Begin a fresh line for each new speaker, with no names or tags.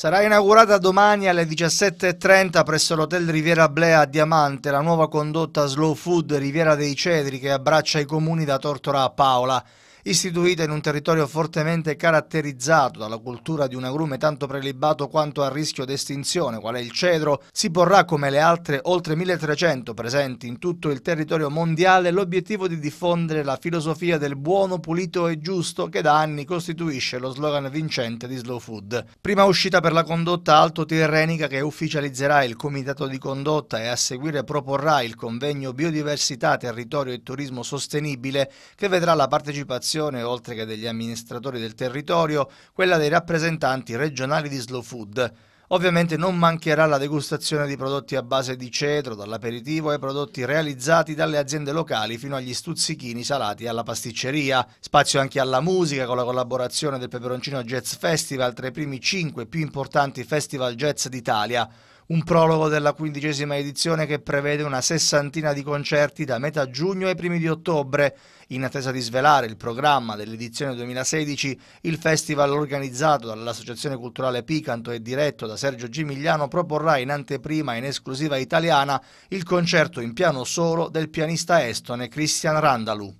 Sarà inaugurata domani alle 17.30 presso l'Hotel Riviera Blea a Diamante la nuova condotta Slow Food Riviera dei Cedri che abbraccia i comuni da Tortora a Paola. Istituita in un territorio fortemente caratterizzato dalla cultura di un agrume tanto prelibato quanto a rischio d'estinzione, qual è il cedro, si porrà come le altre oltre 1300 presenti in tutto il territorio mondiale l'obiettivo di diffondere la filosofia del buono, pulito e giusto che da anni costituisce lo slogan vincente di Slow Food. Prima uscita per la condotta alto-tirrenica che ufficializzerà il comitato di condotta e a seguire proporrà il convegno Biodiversità, Territorio e Turismo Sostenibile che vedrà la partecipazione associazione, oltre che degli amministratori del territorio, quella dei rappresentanti regionali di Slow Food. Ovviamente non mancherà la degustazione di prodotti a base di cedro, dall'aperitivo ai prodotti realizzati dalle aziende locali fino agli stuzzichini salati alla pasticceria. Spazio anche alla musica con la collaborazione del Peperoncino Jazz Festival tra i primi cinque più importanti festival jazz d'Italia un prologo della quindicesima edizione che prevede una sessantina di concerti da metà giugno ai primi di ottobre. In attesa di svelare il programma dell'edizione 2016, il festival organizzato dall'Associazione Culturale Picanto e diretto da Sergio Gimigliano proporrà in anteprima in esclusiva italiana il concerto in piano solo del pianista estone Christian Randalu.